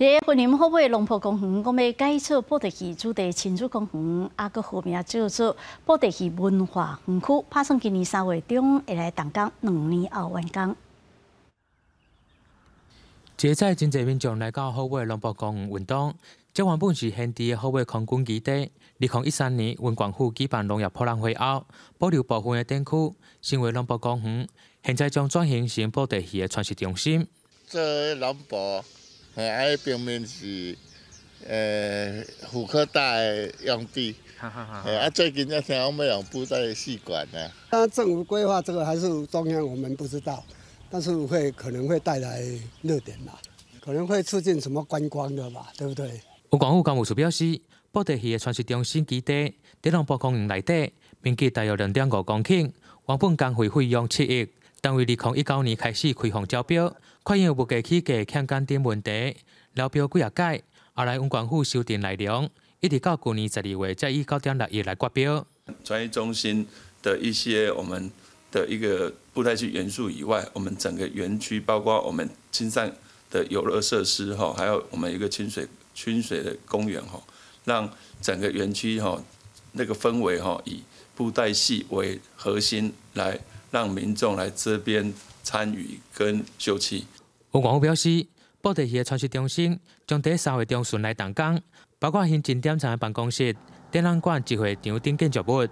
这惠安后尾的龙婆公园，我们要改造布德溪主题亲子公园，啊，佮好名叫做博德溪文化园区，打算今年三月中会来动工，两年后完工。现在真侪民众来到后尾龙婆公园运动，这原本是现地的后尾空军基地。二零一三年温广府举办农业博览会后，保留部分的展区，成为龙婆公园，现在将转型成布德溪的传息中心。这龙婆。啊！迄表面是诶，妇科大诶用地，啊最近则听讲要用布袋戏管啊。啊，政府规划这个还是中央，我们不知道，但是会可能会带来热点啦，可能会促进什么观光的吧，对不对？有港务干部表示，布袋戏的传说中心基地在龙博公园内底，面积大约两点五公顷，原本工会会用七亿。等位，二零一九年开始开放招标，确认有物价起价欠干点问题，老标几啊届，后来用光伏修订内容，一直到今年十二月，在一九点六亿来挂标。专业中心的一些我们的一个布袋戏元素以外，我们整个园区包括我们青山的游乐设施哈，还有我们一个清水清水的公园哈，让整个园区哈那个氛围哈以布袋戏为核心来。让民众来这边参与跟休憩。有网友表示，布袋戏的传说中心将第三月中旬来动工，包括现今点餐的办公室、电缆馆、指会场等建筑物，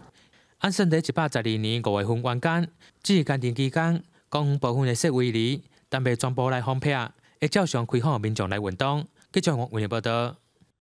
按算地一百十二年五月份完工，只是工程期间公园部分的设位里，但被全部来封闭，会照常开放民众来运动。记者王文丽报道。